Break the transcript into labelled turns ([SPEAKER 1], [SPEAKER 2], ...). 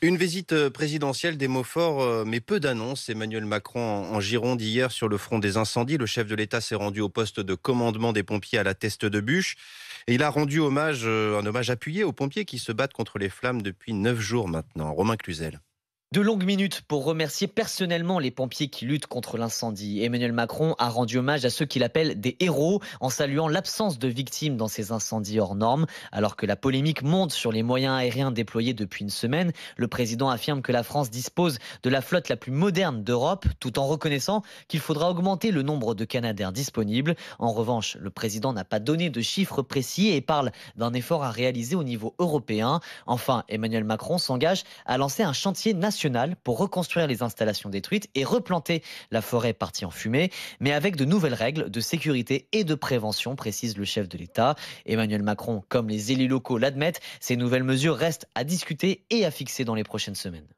[SPEAKER 1] Une visite euh, présidentielle des mots forts, euh, mais peu d'annonces. Emmanuel Macron en Gironde hier sur le front des incendies. Le chef de l'État s'est rendu au poste de commandement des pompiers à la teste de bûche. Et il a rendu hommage, euh, un hommage appuyé aux pompiers qui se battent contre les flammes depuis neuf jours maintenant. Romain Cluzel.
[SPEAKER 2] De longues minutes pour remercier personnellement les pompiers qui luttent contre l'incendie. Emmanuel Macron a rendu hommage à ceux qu'il appelle des héros en saluant l'absence de victimes dans ces incendies hors normes. Alors que la polémique monte sur les moyens aériens déployés depuis une semaine, le président affirme que la France dispose de la flotte la plus moderne d'Europe, tout en reconnaissant qu'il faudra augmenter le nombre de Canadair disponibles. En revanche, le président n'a pas donné de chiffres précis et parle d'un effort à réaliser au niveau européen. Enfin, Emmanuel Macron s'engage à lancer un chantier national pour reconstruire les installations détruites et replanter la forêt partie en fumée, mais avec de nouvelles règles de sécurité et de prévention, précise le chef de l'État. Emmanuel Macron, comme les élus locaux l'admettent, ces nouvelles mesures restent à discuter et à fixer dans les prochaines semaines.